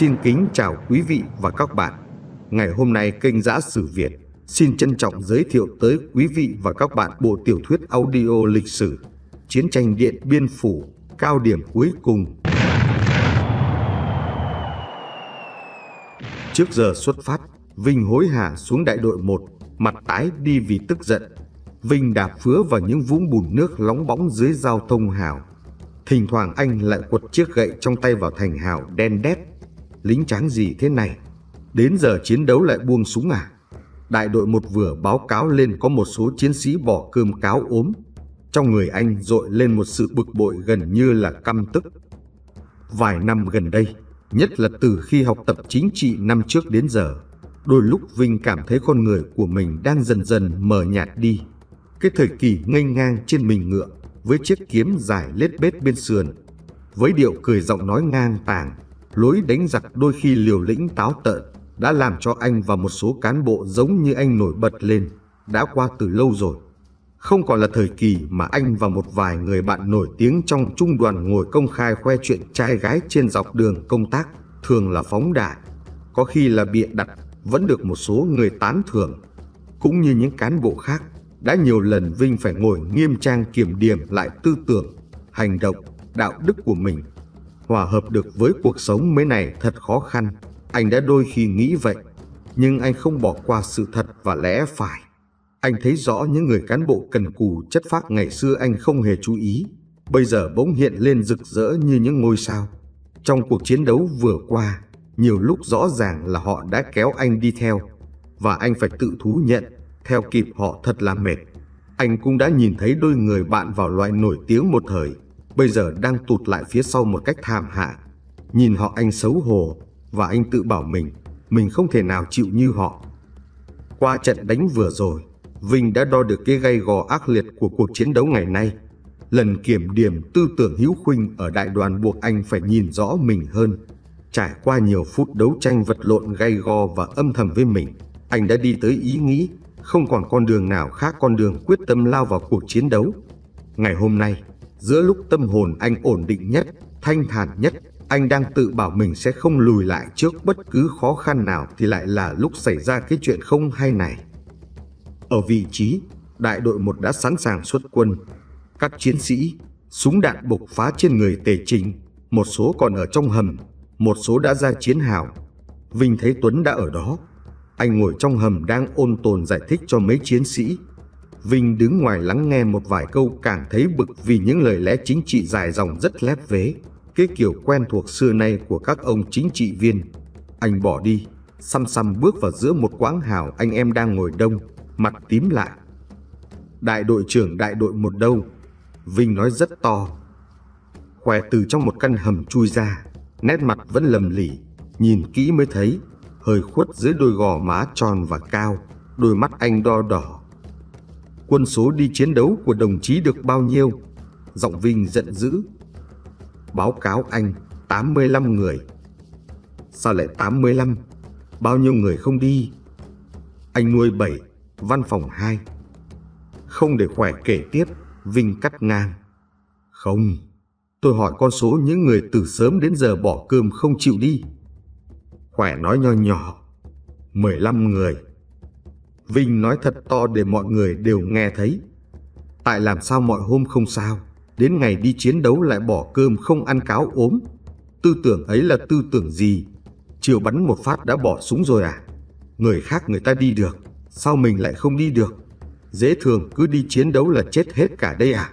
Xin kính chào quý vị và các bạn. Ngày hôm nay kênh Giã Sử Việt xin trân trọng giới thiệu tới quý vị và các bạn bộ tiểu thuyết audio lịch sử Chiến tranh Điện Biên Phủ cao điểm cuối cùng. Trước giờ xuất phát, Vinh hối hả xuống đại đội 1, mặt tái đi vì tức giận. Vinh đạp phứa vào những vũng bùn nước lóng bóng dưới giao thông hào. Thỉnh thoảng anh lại quật chiếc gậy trong tay vào thành hào đen đét lính tráng gì thế này? Đến giờ chiến đấu lại buông súng à? Đại đội một vừa báo cáo lên có một số chiến sĩ bỏ cơm cáo ốm. Trong người anh dội lên một sự bực bội gần như là căm tức. Vài năm gần đây, nhất là từ khi học tập chính trị năm trước đến giờ, đôi lúc Vinh cảm thấy con người của mình đang dần dần mờ nhạt đi. Cái thời kỳ nghênh ngang trên mình ngựa, với chiếc kiếm dài lết bết bên sườn, với điệu cười giọng nói ngang tàng, lối đánh giặc đôi khi liều lĩnh táo tợn đã làm cho anh và một số cán bộ giống như anh nổi bật lên, đã qua từ lâu rồi. Không còn là thời kỳ mà anh và một vài người bạn nổi tiếng trong trung đoàn ngồi công khai khoe chuyện trai gái trên dọc đường công tác, thường là phóng đại, có khi là bịa đặt, vẫn được một số người tán thưởng. Cũng như những cán bộ khác, đã nhiều lần Vinh phải ngồi nghiêm trang kiểm điểm lại tư tưởng, hành động, đạo đức của mình hòa hợp được với cuộc sống mới này thật khó khăn. Anh đã đôi khi nghĩ vậy, nhưng anh không bỏ qua sự thật và lẽ phải. Anh thấy rõ những người cán bộ cần cù chất phác ngày xưa anh không hề chú ý, bây giờ bỗng hiện lên rực rỡ như những ngôi sao. Trong cuộc chiến đấu vừa qua, nhiều lúc rõ ràng là họ đã kéo anh đi theo, và anh phải tự thú nhận, theo kịp họ thật là mệt. Anh cũng đã nhìn thấy đôi người bạn vào loại nổi tiếng một thời, bây giờ đang tụt lại phía sau một cách thảm hại, Nhìn họ anh xấu hổ và anh tự bảo mình, mình không thể nào chịu như họ. Qua trận đánh vừa rồi, Vinh đã đo được cái gay gò ác liệt của cuộc chiến đấu ngày nay. Lần kiểm điểm tư tưởng hiếu khuynh ở đại đoàn buộc anh phải nhìn rõ mình hơn. Trải qua nhiều phút đấu tranh vật lộn gay go và âm thầm với mình, anh đã đi tới ý nghĩ không còn con đường nào khác con đường quyết tâm lao vào cuộc chiến đấu. Ngày hôm nay, Giữa lúc tâm hồn anh ổn định nhất, thanh thản nhất, anh đang tự bảo mình sẽ không lùi lại trước bất cứ khó khăn nào thì lại là lúc xảy ra cái chuyện không hay này. Ở vị trí, đại đội 1 đã sẵn sàng xuất quân. Các chiến sĩ, súng đạn bộc phá trên người tề trình, một số còn ở trong hầm, một số đã ra chiến hào. Vinh thấy Tuấn đã ở đó. Anh ngồi trong hầm đang ôn tồn giải thích cho mấy chiến sĩ Vinh đứng ngoài lắng nghe một vài câu càng thấy bực vì những lời lẽ chính trị dài dòng rất lép vế, cái kiểu quen thuộc xưa nay của các ông chính trị viên. Anh bỏ đi, xăm xăm bước vào giữa một quãng hào anh em đang ngồi đông, mặt tím lại. Đại đội trưởng đại đội một đâu? Vinh nói rất to. Khỏe từ trong một căn hầm chui ra, nét mặt vẫn lầm lỉ, nhìn kỹ mới thấy, hơi khuất dưới đôi gò má tròn và cao, đôi mắt anh đo đỏ, quân số đi chiến đấu của đồng chí được bao nhiêu? Giọng Vinh giận dữ. Báo cáo anh, 85 người. Sao lại 85? Bao nhiêu người không đi? Anh nuôi 7, văn phòng 2. Không để khỏe kể tiếp, Vinh cắt ngang. Không, tôi hỏi con số những người từ sớm đến giờ bỏ cơm không chịu đi. Khỏe nói nho nhỏ, 15 người. Vinh nói thật to để mọi người đều nghe thấy. Tại làm sao mọi hôm không sao, đến ngày đi chiến đấu lại bỏ cơm không ăn cáo ốm. Tư tưởng ấy là tư tưởng gì? Chiều bắn một phát đã bỏ súng rồi à? Người khác người ta đi được, sao mình lại không đi được? Dễ thường cứ đi chiến đấu là chết hết cả đây à?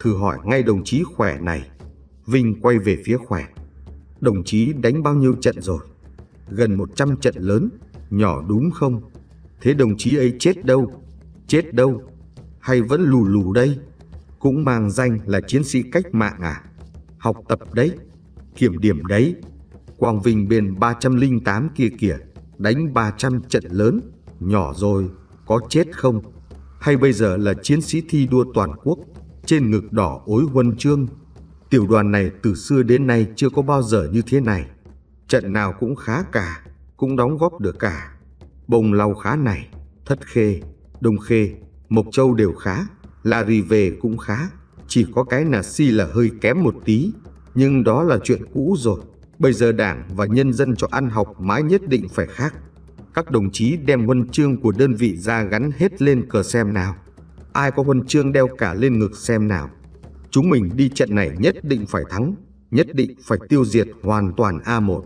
Thử hỏi ngay đồng chí khỏe này. Vinh quay về phía khỏe. Đồng chí đánh bao nhiêu trận rồi? Gần 100 trận lớn, nhỏ đúng không? Thế đồng chí ấy chết đâu? Chết đâu? Hay vẫn lù lù đây? Cũng mang danh là chiến sĩ cách mạng à? Học tập đấy, kiểm điểm đấy. Quang Vinh bên 308 kia kìa, đánh 300 trận lớn, nhỏ rồi, có chết không? Hay bây giờ là chiến sĩ thi đua toàn quốc, trên ngực đỏ ối huân chương. Tiểu đoàn này từ xưa đến nay chưa có bao giờ như thế này. Trận nào cũng khá cả, cũng đóng góp được cả. Bông lau khá này, Thất Khê, Đông Khê, Mộc Châu đều khá, La Rì về cũng khá, chỉ có cái Nà Si là hơi kém một tí, nhưng đó là chuyện cũ rồi. Bây giờ đảng và nhân dân cho ăn học mãi nhất định phải khác. Các đồng chí đem huân chương của đơn vị ra gắn hết lên cờ xem nào. Ai có huân chương đeo cả lên ngực xem nào. Chúng mình đi trận này nhất định phải thắng, nhất định phải tiêu diệt hoàn toàn A1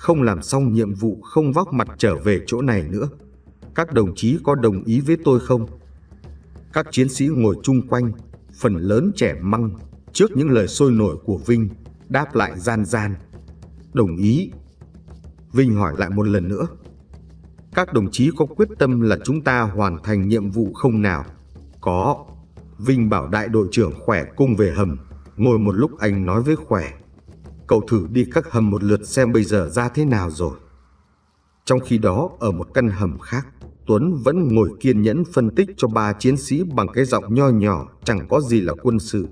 không làm xong nhiệm vụ không vóc mặt trở về chỗ này nữa. Các đồng chí có đồng ý với tôi không? Các chiến sĩ ngồi chung quanh, phần lớn trẻ măng, trước những lời sôi nổi của Vinh, đáp lại gian gian. Đồng ý. Vinh hỏi lại một lần nữa. Các đồng chí có quyết tâm là chúng ta hoàn thành nhiệm vụ không nào? Có. Vinh bảo đại đội trưởng khỏe cung về hầm, ngồi một lúc anh nói với khỏe. Cậu thử đi các hầm một lượt xem bây giờ ra thế nào rồi. Trong khi đó, ở một căn hầm khác, Tuấn vẫn ngồi kiên nhẫn phân tích cho ba chiến sĩ bằng cái giọng nho nhỏ, chẳng có gì là quân sự.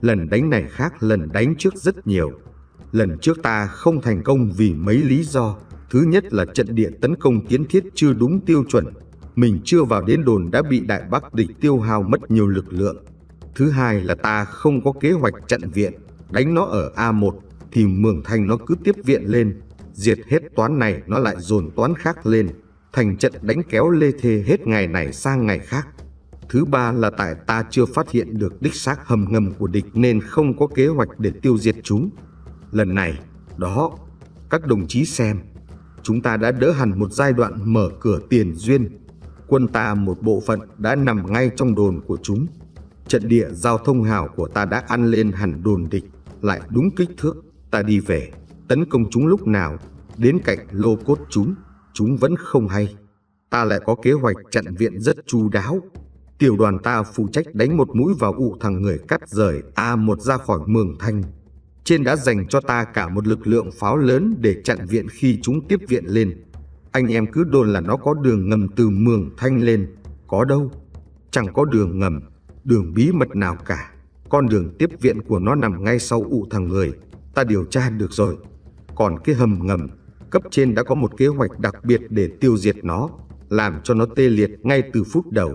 Lần đánh này khác lần đánh trước rất nhiều. Lần trước ta không thành công vì mấy lý do. Thứ nhất là trận địa tấn công kiến thiết chưa đúng tiêu chuẩn. Mình chưa vào đến đồn đã bị Đại Bắc địch tiêu hao mất nhiều lực lượng. Thứ hai là ta không có kế hoạch chặn viện đánh nó ở A1 thì Mường Thanh nó cứ tiếp viện lên, diệt hết toán này nó lại dồn toán khác lên, thành trận đánh kéo lê thê hết ngày này sang ngày khác. Thứ ba là tại ta chưa phát hiện được đích xác hầm ngầm của địch nên không có kế hoạch để tiêu diệt chúng. Lần này, đó, các đồng chí xem, chúng ta đã đỡ hẳn một giai đoạn mở cửa tiền duyên. Quân ta một bộ phận đã nằm ngay trong đồn của chúng. Trận địa giao thông hào của ta đã ăn lên hẳn đồn địch lại đúng kích thước, ta đi về, tấn công chúng lúc nào, đến cạnh lô cốt chúng, chúng vẫn không hay. Ta lại có kế hoạch chặn viện rất chu đáo. Tiểu đoàn ta phụ trách đánh một mũi vào ụ thằng người cắt rời a một ra khỏi mường thanh. Trên đã dành cho ta cả một lực lượng pháo lớn để chặn viện khi chúng tiếp viện lên. Anh em cứ đồn là nó có đường ngầm từ mường thanh lên. Có đâu. Chẳng có đường ngầm, đường bí mật nào cả. Con đường tiếp viện của nó nằm ngay sau ụ thằng người. Ta điều tra được rồi. Còn cái hầm ngầm, cấp trên đã có một kế hoạch đặc biệt để tiêu diệt nó, làm cho nó tê liệt ngay từ phút đầu.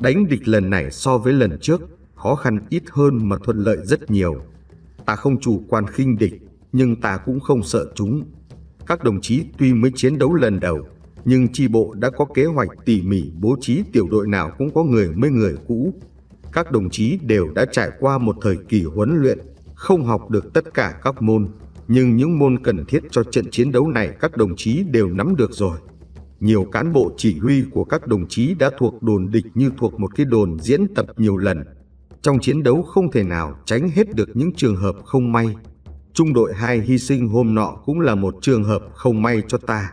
Đánh địch lần này so với lần trước, khó khăn ít hơn mà thuận lợi rất nhiều. Ta không chủ quan khinh địch, nhưng ta cũng không sợ chúng. Các đồng chí tuy mới chiến đấu lần đầu, nhưng tri bộ đã có kế hoạch tỉ mỉ bố trí tiểu đội nào cũng có người mới người cũ, các đồng chí đều đã trải qua một thời kỳ huấn luyện, không học được tất cả các môn, nhưng những môn cần thiết cho trận chiến đấu này các đồng chí đều nắm được rồi. Nhiều cán bộ chỉ huy của các đồng chí đã thuộc đồn địch như thuộc một cái đồn diễn tập nhiều lần. Trong chiến đấu không thể nào tránh hết được những trường hợp không may. Trung đội 2 hy sinh hôm nọ cũng là một trường hợp không may cho ta.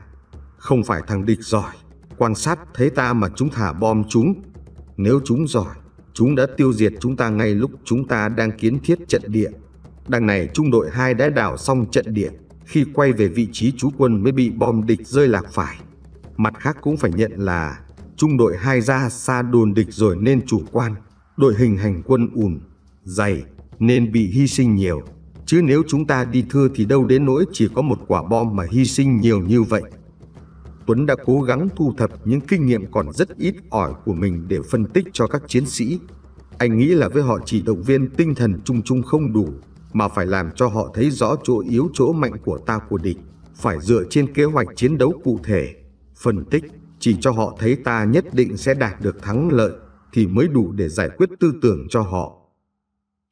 Không phải thằng địch giỏi, quan sát thấy ta mà chúng thả bom chúng. Nếu chúng giỏi, Chúng đã tiêu diệt chúng ta ngay lúc chúng ta đang kiến thiết trận địa. Đằng này trung đội 2 đã đảo xong trận địa, khi quay về vị trí trú quân mới bị bom địch rơi lạc phải. Mặt khác cũng phải nhận là trung đội 2 ra xa đồn địch rồi nên chủ quan, đội hình hành quân ùn, dày nên bị hy sinh nhiều. Chứ nếu chúng ta đi thưa thì đâu đến nỗi chỉ có một quả bom mà hy sinh nhiều như vậy. Tuấn đã cố gắng thu thập những kinh nghiệm còn rất ít ỏi của mình để phân tích cho các chiến sĩ. Anh nghĩ là với họ chỉ động viên tinh thần chung chung không đủ, mà phải làm cho họ thấy rõ chỗ yếu chỗ mạnh của ta của địch, phải dựa trên kế hoạch chiến đấu cụ thể, phân tích, chỉ cho họ thấy ta nhất định sẽ đạt được thắng lợi thì mới đủ để giải quyết tư tưởng cho họ.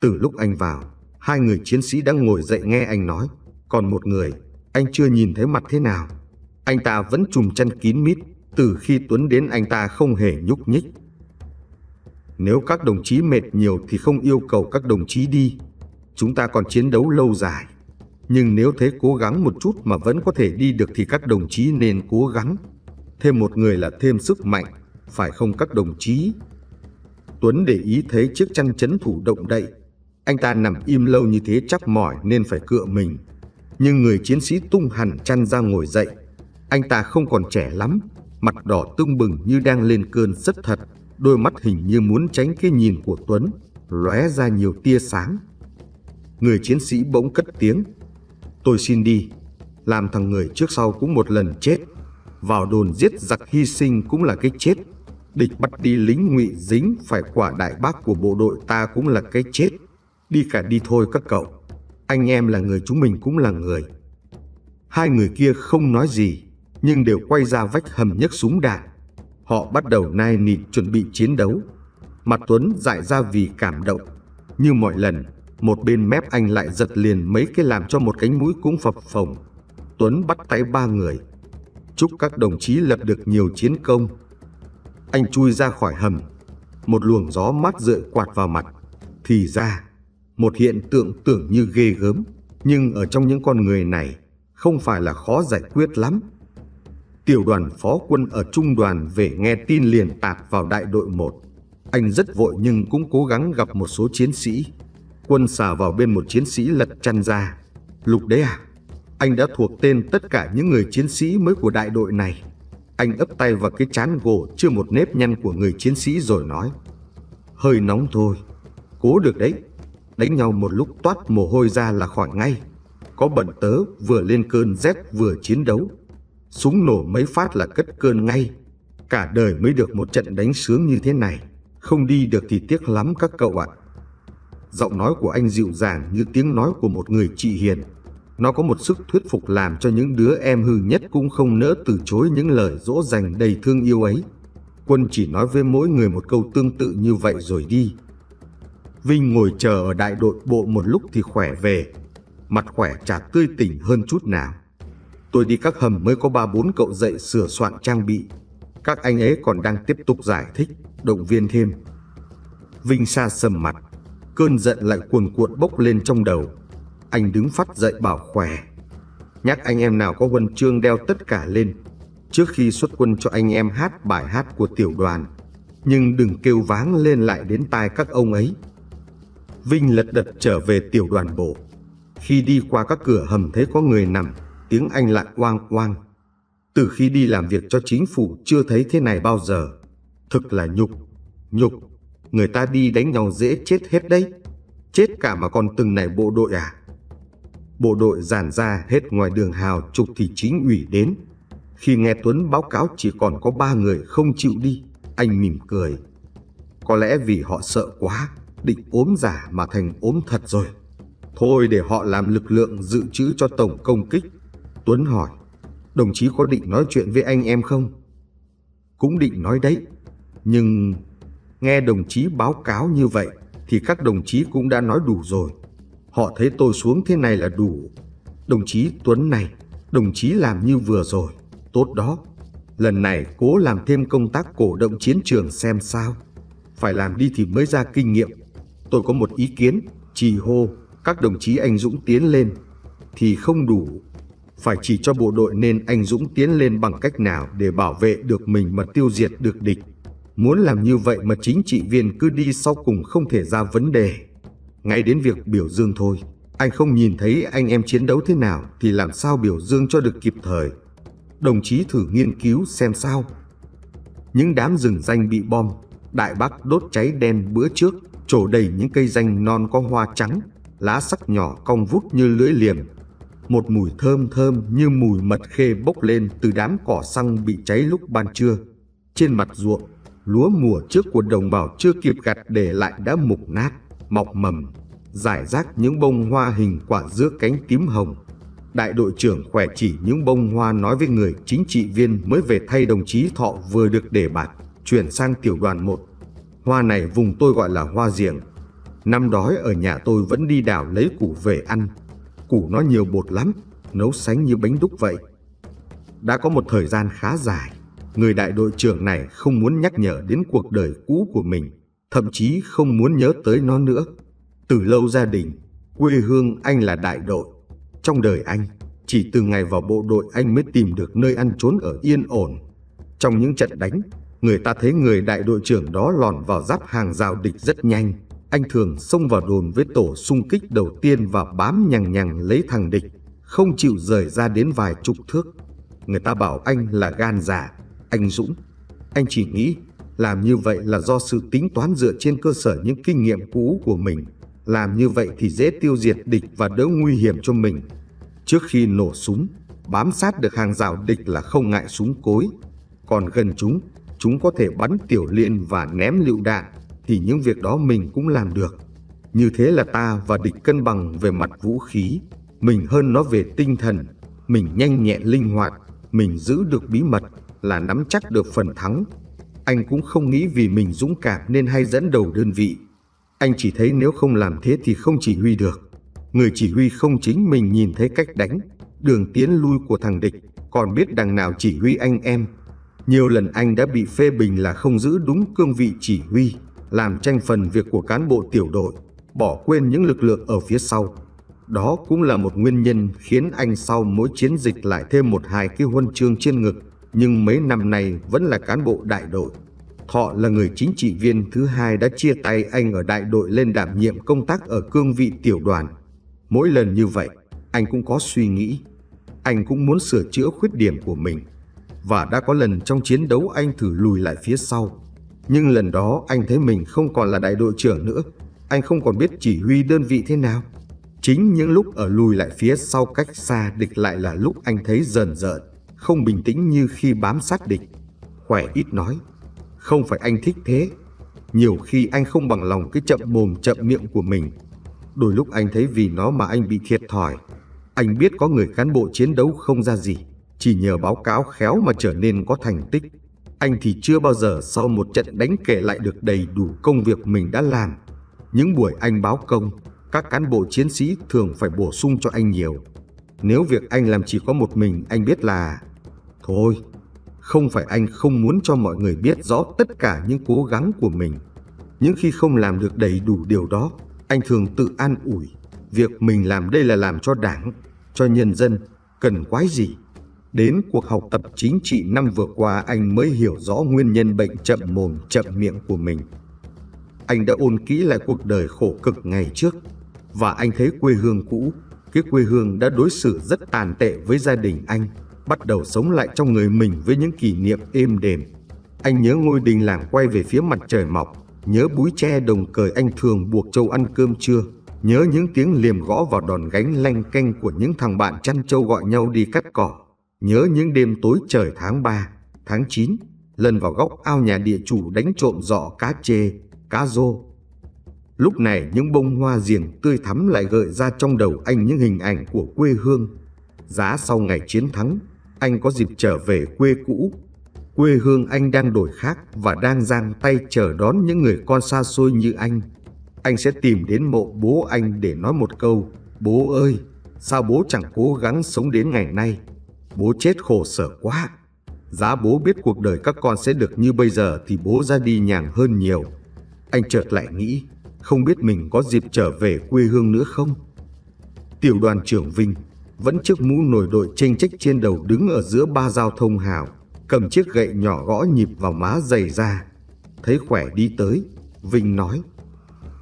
Từ lúc anh vào, hai người chiến sĩ đang ngồi dậy nghe anh nói, còn một người, anh chưa nhìn thấy mặt thế nào. Anh ta vẫn chùm chăn kín mít Từ khi Tuấn đến anh ta không hề nhúc nhích Nếu các đồng chí mệt nhiều thì không yêu cầu các đồng chí đi Chúng ta còn chiến đấu lâu dài Nhưng nếu thế cố gắng một chút mà vẫn có thể đi được thì các đồng chí nên cố gắng Thêm một người là thêm sức mạnh Phải không các đồng chí? Tuấn để ý thấy chiếc chăn chấn thủ động đậy anh ta nằm im lâu như thế chắc mỏi nên phải cựa mình. Nhưng người chiến sĩ tung hẳn chăn ra ngồi dậy, anh ta không còn trẻ lắm, mặt đỏ tưng bừng như đang lên cơn rất thật, đôi mắt hình như muốn tránh cái nhìn của Tuấn, lóe ra nhiều tia sáng. Người chiến sĩ bỗng cất tiếng, tôi xin đi, làm thằng người trước sau cũng một lần chết, vào đồn giết giặc hy sinh cũng là cái chết, địch bắt đi lính ngụy dính phải quả đại bác của bộ đội ta cũng là cái chết, đi cả đi thôi các cậu, anh em là người chúng mình cũng là người. Hai người kia không nói gì, nhưng đều quay ra vách hầm nhấc súng đạn. Họ bắt đầu nai nịt chuẩn bị chiến đấu. Mặt Tuấn dại ra vì cảm động. Như mọi lần, một bên mép anh lại giật liền mấy cái làm cho một cánh mũi cũng phập phồng. Tuấn bắt tay ba người. Chúc các đồng chí lập được nhiều chiến công. Anh chui ra khỏi hầm. Một luồng gió mát rượi quạt vào mặt. Thì ra, một hiện tượng tưởng như ghê gớm. Nhưng ở trong những con người này, không phải là khó giải quyết lắm. Tiểu đoàn phó quân ở trung đoàn về nghe tin liền tạt vào đại đội 1. Anh rất vội nhưng cũng cố gắng gặp một số chiến sĩ. Quân xà vào bên một chiến sĩ lật chăn ra. Lục đấy à? Anh đã thuộc tên tất cả những người chiến sĩ mới của đại đội này. Anh ấp tay vào cái chán gỗ chưa một nếp nhăn của người chiến sĩ rồi nói. Hơi nóng thôi. Cố được đấy. Đánh nhau một lúc toát mồ hôi ra là khỏi ngay. Có bận tớ vừa lên cơn rét vừa chiến đấu Súng nổ mấy phát là cất cơn ngay. Cả đời mới được một trận đánh sướng như thế này. Không đi được thì tiếc lắm các cậu ạ. À. Giọng nói của anh dịu dàng như tiếng nói của một người chị hiền. Nó có một sức thuyết phục làm cho những đứa em hư nhất cũng không nỡ từ chối những lời dỗ dành đầy thương yêu ấy. Quân chỉ nói với mỗi người một câu tương tự như vậy rồi đi. Vinh ngồi chờ ở đại đội bộ một lúc thì khỏe về, mặt khỏe chả tươi tỉnh hơn chút nào. Tôi đi các hầm mới có ba bốn cậu dậy sửa soạn trang bị. Các anh ấy còn đang tiếp tục giải thích, động viên thêm. Vinh Sa sầm mặt, cơn giận lại cuồn cuộn bốc lên trong đầu. Anh đứng phát dậy bảo khỏe. Nhắc anh em nào có huân chương đeo tất cả lên. Trước khi xuất quân cho anh em hát bài hát của tiểu đoàn. Nhưng đừng kêu váng lên lại đến tai các ông ấy. Vinh lật đật trở về tiểu đoàn bộ. Khi đi qua các cửa hầm thấy có người nằm tiếng Anh lại oang oang. Từ khi đi làm việc cho chính phủ chưa thấy thế này bao giờ. Thực là nhục, nhục, người ta đi đánh nhau dễ chết hết đấy. Chết cả mà còn từng này bộ đội à? Bộ đội giản ra hết ngoài đường hào trục thì chính ủy đến. Khi nghe Tuấn báo cáo chỉ còn có ba người không chịu đi, anh mỉm cười. Có lẽ vì họ sợ quá, định ốm giả mà thành ốm thật rồi. Thôi để họ làm lực lượng dự trữ cho tổng công kích Tuấn hỏi, đồng chí có định nói chuyện với anh em không? Cũng định nói đấy, nhưng nghe đồng chí báo cáo như vậy thì các đồng chí cũng đã nói đủ rồi. Họ thấy tôi xuống thế này là đủ. Đồng chí Tuấn này, đồng chí làm như vừa rồi, tốt đó. Lần này cố làm thêm công tác cổ động chiến trường xem sao. Phải làm đi thì mới ra kinh nghiệm. Tôi có một ý kiến, trì hô, các đồng chí anh Dũng tiến lên thì không đủ phải chỉ cho bộ đội nên anh Dũng tiến lên bằng cách nào để bảo vệ được mình mà tiêu diệt được địch. Muốn làm như vậy mà chính trị viên cứ đi sau cùng không thể ra vấn đề. Ngay đến việc biểu dương thôi, anh không nhìn thấy anh em chiến đấu thế nào thì làm sao biểu dương cho được kịp thời. Đồng chí thử nghiên cứu xem sao. Những đám rừng danh bị bom, đại bác đốt cháy đen bữa trước, trổ đầy những cây danh non có hoa trắng, lá sắc nhỏ cong vút như lưỡi liềm một mùi thơm thơm như mùi mật khê bốc lên từ đám cỏ xăng bị cháy lúc ban trưa. Trên mặt ruộng, lúa mùa trước của đồng bào chưa kịp gặt để lại đã mục nát, mọc mầm, giải rác những bông hoa hình quả giữa cánh tím hồng. Đại đội trưởng khỏe chỉ những bông hoa nói với người chính trị viên mới về thay đồng chí Thọ vừa được để bạt, chuyển sang tiểu đoàn 1. Hoa này vùng tôi gọi là hoa diềng. Năm đói ở nhà tôi vẫn đi đảo lấy củ về ăn, củ nó nhiều bột lắm, nấu sánh như bánh đúc vậy. Đã có một thời gian khá dài, người đại đội trưởng này không muốn nhắc nhở đến cuộc đời cũ của mình, thậm chí không muốn nhớ tới nó nữa. Từ lâu gia đình, quê hương anh là đại đội. Trong đời anh, chỉ từ ngày vào bộ đội anh mới tìm được nơi ăn trốn ở yên ổn. Trong những trận đánh, người ta thấy người đại đội trưởng đó lòn vào giáp hàng rào địch rất nhanh, anh thường xông vào đồn với tổ xung kích đầu tiên và bám nhằng nhằng lấy thằng địch, không chịu rời ra đến vài chục thước. Người ta bảo anh là gan giả, anh Dũng. Anh chỉ nghĩ làm như vậy là do sự tính toán dựa trên cơ sở những kinh nghiệm cũ của mình. Làm như vậy thì dễ tiêu diệt địch và đỡ nguy hiểm cho mình. Trước khi nổ súng, bám sát được hàng rào địch là không ngại súng cối. Còn gần chúng, chúng có thể bắn tiểu liên và ném lựu đạn thì những việc đó mình cũng làm được. Như thế là ta và địch cân bằng về mặt vũ khí, mình hơn nó về tinh thần, mình nhanh nhẹn linh hoạt, mình giữ được bí mật là nắm chắc được phần thắng. Anh cũng không nghĩ vì mình dũng cảm nên hay dẫn đầu đơn vị. Anh chỉ thấy nếu không làm thế thì không chỉ huy được. Người chỉ huy không chính mình nhìn thấy cách đánh, đường tiến lui của thằng địch, còn biết đằng nào chỉ huy anh em. Nhiều lần anh đã bị phê bình là không giữ đúng cương vị chỉ huy làm tranh phần việc của cán bộ tiểu đội, bỏ quên những lực lượng ở phía sau. Đó cũng là một nguyên nhân khiến anh sau mỗi chiến dịch lại thêm một hai cái huân chương trên ngực, nhưng mấy năm nay vẫn là cán bộ đại đội. Thọ là người chính trị viên thứ hai đã chia tay anh ở đại đội lên đảm nhiệm công tác ở cương vị tiểu đoàn. Mỗi lần như vậy, anh cũng có suy nghĩ. Anh cũng muốn sửa chữa khuyết điểm của mình. Và đã có lần trong chiến đấu anh thử lùi lại phía sau nhưng lần đó anh thấy mình không còn là đại đội trưởng nữa, anh không còn biết chỉ huy đơn vị thế nào. Chính những lúc ở lùi lại phía sau cách xa địch lại là lúc anh thấy dần dợn, không bình tĩnh như khi bám sát địch. Khỏe ít nói, không phải anh thích thế. Nhiều khi anh không bằng lòng cái chậm mồm chậm miệng của mình. Đôi lúc anh thấy vì nó mà anh bị thiệt thòi. Anh biết có người cán bộ chiến đấu không ra gì, chỉ nhờ báo cáo khéo mà trở nên có thành tích anh thì chưa bao giờ sau một trận đánh kể lại được đầy đủ công việc mình đã làm. Những buổi anh báo công, các cán bộ chiến sĩ thường phải bổ sung cho anh nhiều. Nếu việc anh làm chỉ có một mình, anh biết là... Thôi, không phải anh không muốn cho mọi người biết rõ tất cả những cố gắng của mình. những khi không làm được đầy đủ điều đó, anh thường tự an ủi. Việc mình làm đây là làm cho đảng, cho nhân dân, cần quái gì. Đến cuộc học tập chính trị năm vừa qua anh mới hiểu rõ nguyên nhân bệnh chậm mồm chậm miệng của mình. Anh đã ôn kỹ lại cuộc đời khổ cực ngày trước và anh thấy quê hương cũ, cái quê hương đã đối xử rất tàn tệ với gia đình anh, bắt đầu sống lại trong người mình với những kỷ niệm êm đềm. Anh nhớ ngôi đình làng quay về phía mặt trời mọc, nhớ búi tre đồng cời anh thường buộc châu ăn cơm trưa, nhớ những tiếng liềm gõ vào đòn gánh lanh canh của những thằng bạn chăn trâu gọi nhau đi cắt cỏ. Nhớ những đêm tối trời tháng 3, tháng 9, lần vào góc ao nhà địa chủ đánh trộm giỏ cá chê, cá rô. Lúc này những bông hoa diền tươi thắm lại gợi ra trong đầu anh những hình ảnh của quê hương. Giá sau ngày chiến thắng, anh có dịp trở về quê cũ. Quê hương anh đang đổi khác và đang giang tay chờ đón những người con xa xôi như anh. Anh sẽ tìm đến mộ bố anh để nói một câu, bố ơi, sao bố chẳng cố gắng sống đến ngày nay. Bố chết khổ sở quá. Giá bố biết cuộc đời các con sẽ được như bây giờ thì bố ra đi nhàng hơn nhiều. Anh chợt lại nghĩ, không biết mình có dịp trở về quê hương nữa không? Tiểu đoàn trưởng Vinh, vẫn chiếc mũ nổi đội tranh trách trên đầu đứng ở giữa ba giao thông hào, cầm chiếc gậy nhỏ gõ nhịp vào má dày ra. Thấy khỏe đi tới, Vinh nói,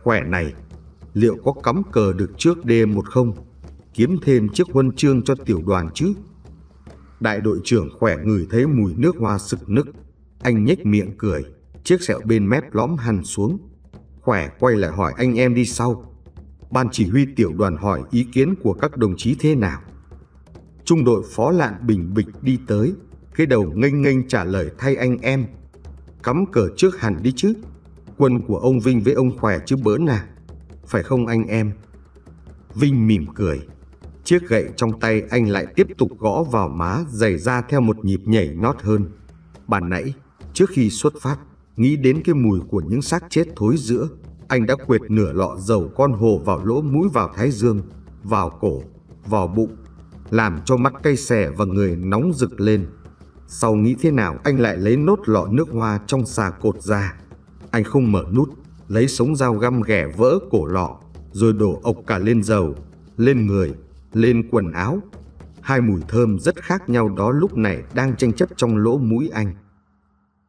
khỏe này, liệu có cắm cờ được trước đêm một không? Kiếm thêm chiếc huân chương cho tiểu đoàn chứ? Đại đội trưởng khỏe ngửi thấy mùi nước hoa sực nức. Anh nhếch miệng cười, chiếc sẹo bên mép lõm hằn xuống. Khỏe quay lại hỏi anh em đi sau. Ban chỉ huy tiểu đoàn hỏi ý kiến của các đồng chí thế nào. Trung đội phó lạn bình bịch đi tới, cái đầu nghênh nghênh trả lời thay anh em. Cắm cờ trước hẳn đi chứ, quân của ông Vinh với ông Khỏe chứ bớn à, phải không anh em? Vinh mỉm cười. Chiếc gậy trong tay anh lại tiếp tục gõ vào má dày ra theo một nhịp nhảy nót hơn. bàn nãy, trước khi xuất phát, nghĩ đến cái mùi của những xác chết thối giữa, anh đã quệt nửa lọ dầu con hồ vào lỗ mũi vào thái dương, vào cổ, vào bụng, làm cho mắt cay xẻ và người nóng rực lên. Sau nghĩ thế nào anh lại lấy nốt lọ nước hoa trong xà cột ra. Anh không mở nút, lấy sống dao găm ghẻ vỡ cổ lọ, rồi đổ ộc cả lên dầu, lên người lên quần áo. Hai mùi thơm rất khác nhau đó lúc này đang tranh chấp trong lỗ mũi anh.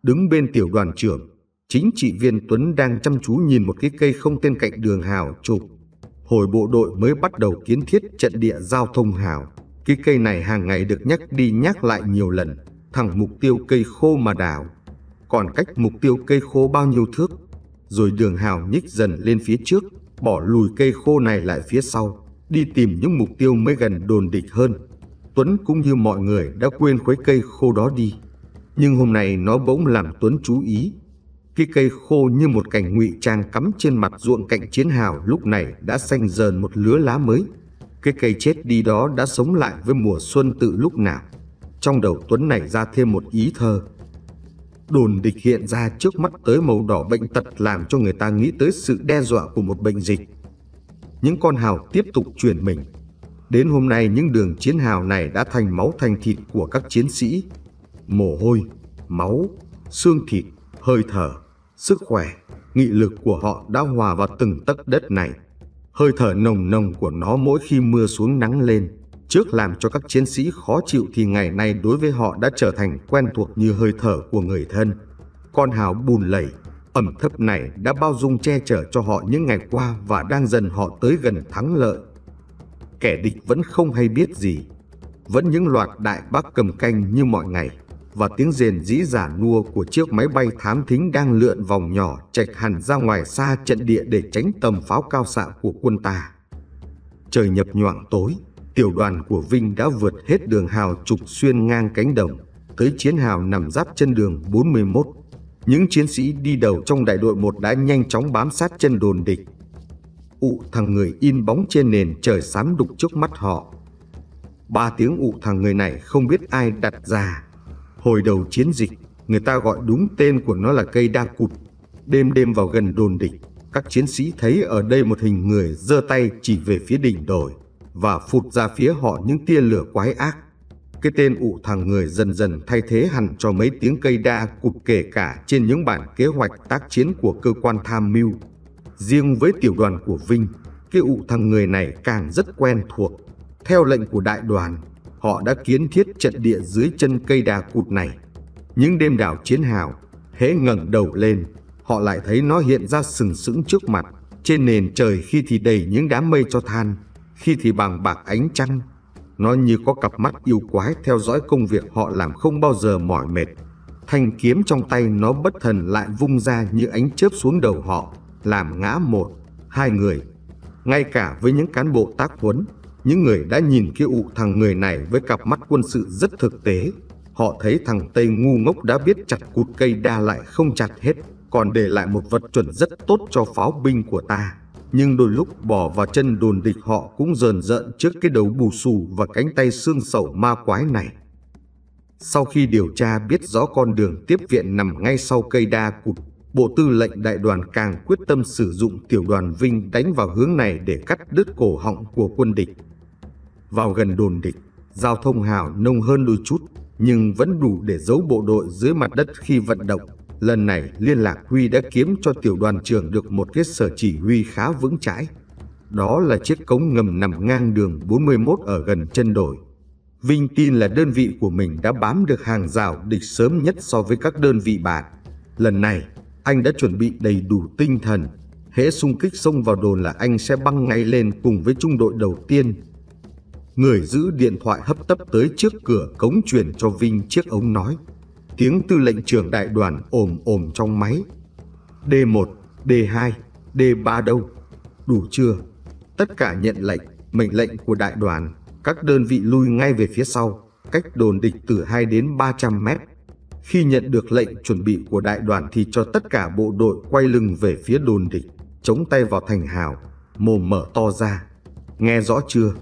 Đứng bên tiểu đoàn trưởng, chính trị viên Tuấn đang chăm chú nhìn một cái cây không tên cạnh đường hào chụp. Hồi bộ đội mới bắt đầu kiến thiết trận địa giao thông hào. Cái cây này hàng ngày được nhắc đi nhắc lại nhiều lần, thẳng mục tiêu cây khô mà đào. Còn cách mục tiêu cây khô bao nhiêu thước, rồi đường hào nhích dần lên phía trước, bỏ lùi cây khô này lại phía sau đi tìm những mục tiêu mới gần đồn địch hơn. Tuấn cũng như mọi người đã quên khuấy cây khô đó đi. Nhưng hôm nay nó bỗng làm Tuấn chú ý. Cái cây khô như một cành ngụy trang cắm trên mặt ruộng cạnh chiến hào lúc này đã xanh dờn một lứa lá mới. Cái cây chết đi đó đã sống lại với mùa xuân tự lúc nào. Trong đầu Tuấn nảy ra thêm một ý thơ. Đồn địch hiện ra trước mắt tới màu đỏ bệnh tật làm cho người ta nghĩ tới sự đe dọa của một bệnh dịch những con hào tiếp tục chuyển mình. Đến hôm nay những đường chiến hào này đã thành máu thành thịt của các chiến sĩ. Mồ hôi, máu, xương thịt, hơi thở, sức khỏe, nghị lực của họ đã hòa vào từng tấc đất này. Hơi thở nồng nồng của nó mỗi khi mưa xuống nắng lên, trước làm cho các chiến sĩ khó chịu thì ngày nay đối với họ đã trở thành quen thuộc như hơi thở của người thân. Con hào bùn lẩy, ẩm thấp này đã bao dung che chở cho họ những ngày qua và đang dần họ tới gần thắng lợi. Kẻ địch vẫn không hay biết gì, vẫn những loạt đại bác cầm canh như mọi ngày và tiếng rền dĩ giả nua của chiếc máy bay thám thính đang lượn vòng nhỏ chạch hẳn ra ngoài xa trận địa để tránh tầm pháo cao xạ của quân ta. Trời nhập nhoạng tối, tiểu đoàn của Vinh đã vượt hết đường hào trục xuyên ngang cánh đồng tới chiến hào nằm giáp chân đường 41. Những chiến sĩ đi đầu trong đại đội 1 đã nhanh chóng bám sát chân đồn địch. Ụ thằng người in bóng trên nền trời xám đục trước mắt họ. Ba tiếng ụ thằng người này không biết ai đặt ra. Hồi đầu chiến dịch, người ta gọi đúng tên của nó là cây đa cụp. Đêm đêm vào gần đồn địch, các chiến sĩ thấy ở đây một hình người giơ tay chỉ về phía đỉnh đồi và phụt ra phía họ những tia lửa quái ác cái tên ụ thằng người dần dần thay thế hẳn cho mấy tiếng cây đa cụp kể cả trên những bản kế hoạch tác chiến của cơ quan tham mưu. Riêng với tiểu đoàn của Vinh, cái ụ thằng người này càng rất quen thuộc. Theo lệnh của đại đoàn, họ đã kiến thiết trận địa dưới chân cây đa cụt này. Những đêm đảo chiến hào, hễ ngẩng đầu lên, họ lại thấy nó hiện ra sừng sững trước mặt. Trên nền trời khi thì đầy những đám mây cho than, khi thì bằng bạc ánh trăng, nó như có cặp mắt yêu quái theo dõi công việc họ làm không bao giờ mỏi mệt. Thanh kiếm trong tay nó bất thần lại vung ra như ánh chớp xuống đầu họ, làm ngã một, hai người. Ngay cả với những cán bộ tác huấn, những người đã nhìn kia ụ thằng người này với cặp mắt quân sự rất thực tế. Họ thấy thằng Tây ngu ngốc đã biết chặt cụt cây đa lại không chặt hết, còn để lại một vật chuẩn rất tốt cho pháo binh của ta nhưng đôi lúc bỏ vào chân đồn địch họ cũng rờn rợn trước cái đầu bù xù và cánh tay xương sẩu ma quái này. Sau khi điều tra biết rõ con đường tiếp viện nằm ngay sau cây đa cụt, Bộ Tư lệnh Đại đoàn càng quyết tâm sử dụng tiểu đoàn Vinh đánh vào hướng này để cắt đứt cổ họng của quân địch. Vào gần đồn địch, giao thông hào nông hơn đôi chút, nhưng vẫn đủ để giấu bộ đội dưới mặt đất khi vận động. Lần này liên lạc Huy đã kiếm cho tiểu đoàn trưởng được một cái sở chỉ huy khá vững chãi. Đó là chiếc cống ngầm nằm ngang đường 41 ở gần chân đồi. Vinh tin là đơn vị của mình đã bám được hàng rào địch sớm nhất so với các đơn vị bạn. Lần này, anh đã chuẩn bị đầy đủ tinh thần. Hễ xung kích xông vào đồn là anh sẽ băng ngay lên cùng với trung đội đầu tiên. Người giữ điện thoại hấp tấp tới trước cửa cống truyền cho Vinh chiếc ống nói. Tiếng tư lệnh trưởng đại đoàn ồm ồm trong máy. D1, D2, D3 đâu? Đủ chưa? Tất cả nhận lệnh, mệnh lệnh của đại đoàn, các đơn vị lui ngay về phía sau, cách đồn địch từ 2 đến 300 mét. Khi nhận được lệnh chuẩn bị của đại đoàn thì cho tất cả bộ đội quay lưng về phía đồn địch, chống tay vào thành hào, mồm mở to ra. Nghe rõ chưa?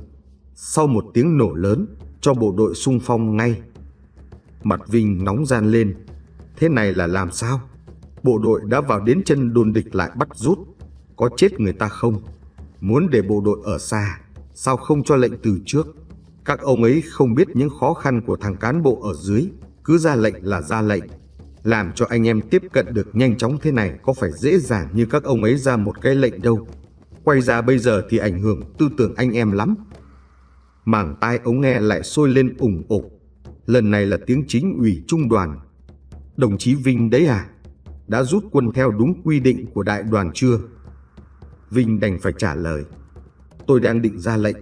Sau một tiếng nổ lớn, cho bộ đội sung phong ngay. Mặt Vinh nóng gian lên. Thế này là làm sao? Bộ đội đã vào đến chân đồn địch lại bắt rút. Có chết người ta không? Muốn để bộ đội ở xa, sao không cho lệnh từ trước? Các ông ấy không biết những khó khăn của thằng cán bộ ở dưới, cứ ra lệnh là ra lệnh. Làm cho anh em tiếp cận được nhanh chóng thế này có phải dễ dàng như các ông ấy ra một cái lệnh đâu. Quay ra bây giờ thì ảnh hưởng tư tưởng anh em lắm. Mảng tai ống nghe lại sôi lên ủng ục lần này là tiếng chính ủy trung đoàn. Đồng chí Vinh đấy à, đã rút quân theo đúng quy định của đại đoàn chưa? Vinh đành phải trả lời, tôi đang định ra lệnh.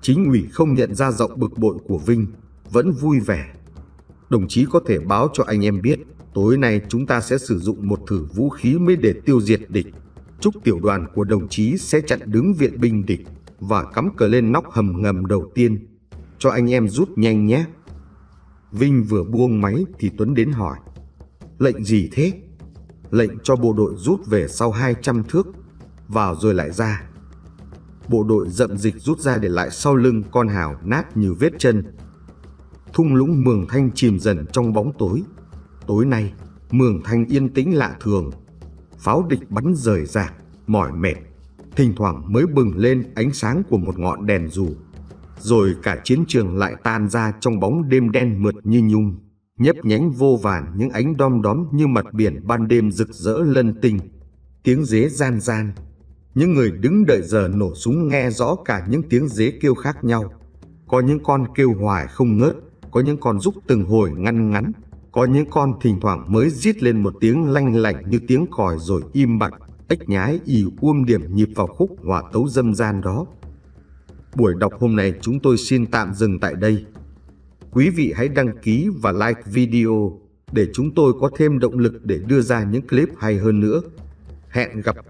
Chính ủy không nhận ra giọng bực bội của Vinh, vẫn vui vẻ. Đồng chí có thể báo cho anh em biết, tối nay chúng ta sẽ sử dụng một thử vũ khí mới để tiêu diệt địch. Chúc tiểu đoàn của đồng chí sẽ chặn đứng viện binh địch và cắm cờ lên nóc hầm ngầm đầu tiên. Cho anh em rút nhanh nhé. Vinh vừa buông máy thì Tuấn đến hỏi. Lệnh gì thế? Lệnh cho bộ đội rút về sau 200 thước, vào rồi lại ra. Bộ đội dậm dịch rút ra để lại sau lưng con hào nát như vết chân. Thung lũng Mường Thanh chìm dần trong bóng tối. Tối nay, Mường Thanh yên tĩnh lạ thường. Pháo địch bắn rời rạc, mỏi mệt. Thỉnh thoảng mới bừng lên ánh sáng của một ngọn đèn dù rồi cả chiến trường lại tan ra trong bóng đêm đen mượt như nhung, nhấp nhánh vô vàn những ánh đom đóm như mặt biển ban đêm rực rỡ lân tinh. Tiếng dế gian gian, những người đứng đợi giờ nổ súng nghe rõ cả những tiếng dế kêu khác nhau. Có những con kêu hoài không ngớt, có những con rúc từng hồi ngăn ngắn, có những con thỉnh thoảng mới rít lên một tiếng lanh lảnh như tiếng còi rồi im bặt, ếch nhái ì uôm điểm nhịp vào khúc hòa tấu dâm gian đó. Buổi đọc hôm nay chúng tôi xin tạm dừng tại đây. Quý vị hãy đăng ký và like video để chúng tôi có thêm động lực để đưa ra những clip hay hơn nữa. Hẹn gặp quý